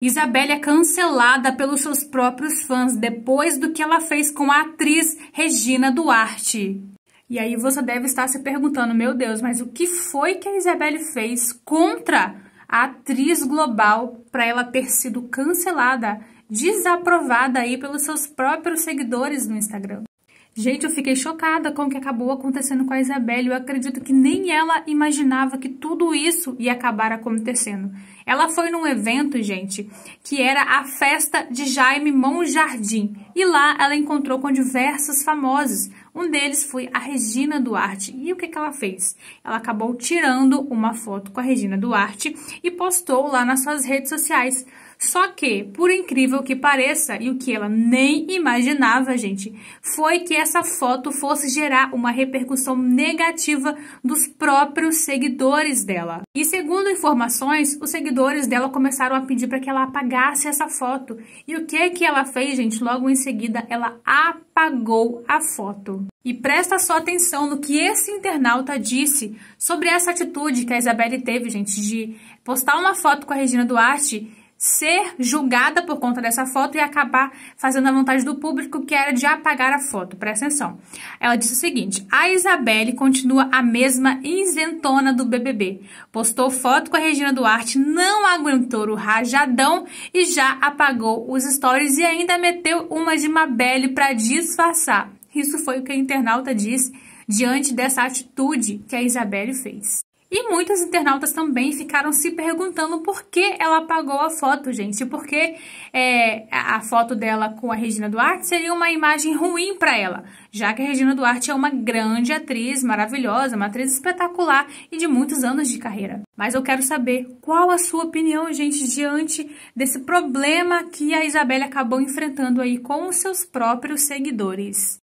Isabelle é cancelada pelos seus próprios fãs depois do que ela fez com a atriz Regina Duarte. E aí você deve estar se perguntando, meu Deus, mas o que foi que a Isabelle fez contra a atriz global para ela ter sido cancelada, desaprovada aí pelos seus próprios seguidores no Instagram? Gente, eu fiquei chocada com o que acabou acontecendo com a Isabelle. Eu acredito que nem ela imaginava que tudo isso ia acabar acontecendo. Ela foi num evento, gente, que era a festa de Jaime Monjardim. E lá ela encontrou com diversos famosos, um deles foi a Regina Duarte. E o que, que ela fez? Ela acabou tirando uma foto com a Regina Duarte e postou lá nas suas redes sociais. Só que, por incrível que pareça, e o que ela nem imaginava, gente, foi que essa foto fosse gerar uma repercussão negativa dos próprios seguidores dela. E segundo informações, os seguidores dela começaram a pedir para que ela apagasse essa foto. E o que que ela fez, gente? Logo em seguida, ela apagou a foto. E presta só atenção no que esse internauta disse sobre essa atitude que a Isabelle teve, gente, de postar uma foto com a Regina Duarte, ser julgada por conta dessa foto e acabar fazendo a vontade do público, que era de apagar a foto. Presta atenção. Ela disse o seguinte: a Isabelle continua a mesma isentona do BBB. Postou foto com a Regina Duarte, não aguentou o rajadão e já apagou os stories e ainda meteu uma de Mabelle para disfarçar. Isso foi o que a internauta disse diante dessa atitude que a Isabelle fez. E muitos internautas também ficaram se perguntando por que ela apagou a foto, gente. Porque é, a foto dela com a Regina Duarte seria uma imagem ruim para ela, já que a Regina Duarte é uma grande atriz, maravilhosa, uma atriz espetacular e de muitos anos de carreira. Mas eu quero saber qual a sua opinião, gente, diante desse problema que a Isabelle acabou enfrentando aí com os seus próprios seguidores.